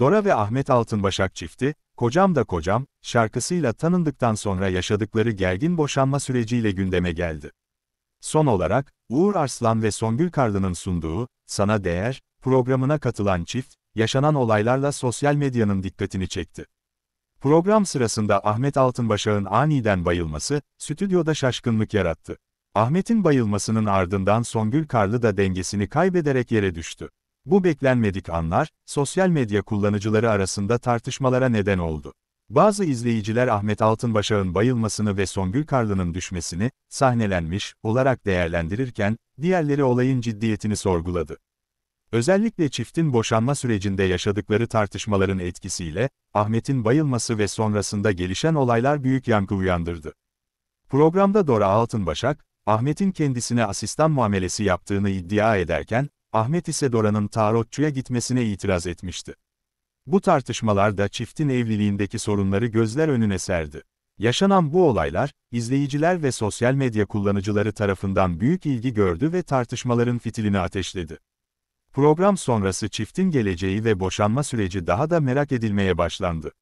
Dora ve Ahmet Altınbaşak çifti, Kocam da Kocam, şarkısıyla tanındıktan sonra yaşadıkları gergin boşanma süreciyle gündeme geldi. Son olarak, Uğur Arslan ve Songül Karlı'nın sunduğu, Sana Değer, programına katılan çift, yaşanan olaylarla sosyal medyanın dikkatini çekti. Program sırasında Ahmet Altınbaşak'ın aniden bayılması, stüdyoda şaşkınlık yarattı. Ahmet'in bayılmasının ardından Songül Karlı da dengesini kaybederek yere düştü. Bu beklenmedik anlar, sosyal medya kullanıcıları arasında tartışmalara neden oldu. Bazı izleyiciler Ahmet Altınbaşak'ın bayılmasını ve Songül Karlı'nın düşmesini, sahnelenmiş, olarak değerlendirirken, diğerleri olayın ciddiyetini sorguladı. Özellikle çiftin boşanma sürecinde yaşadıkları tartışmaların etkisiyle, Ahmet'in bayılması ve sonrasında gelişen olaylar büyük yankı uyandırdı. Programda Dora Altınbaşak, Ahmet'in kendisine asistan muamelesi yaptığını iddia ederken, Ahmet ise Dora'nın tarotçuya gitmesine itiraz etmişti. Bu tartışmalar da çiftin evliliğindeki sorunları gözler önüne serdi. Yaşanan bu olaylar, izleyiciler ve sosyal medya kullanıcıları tarafından büyük ilgi gördü ve tartışmaların fitilini ateşledi. Program sonrası çiftin geleceği ve boşanma süreci daha da merak edilmeye başlandı.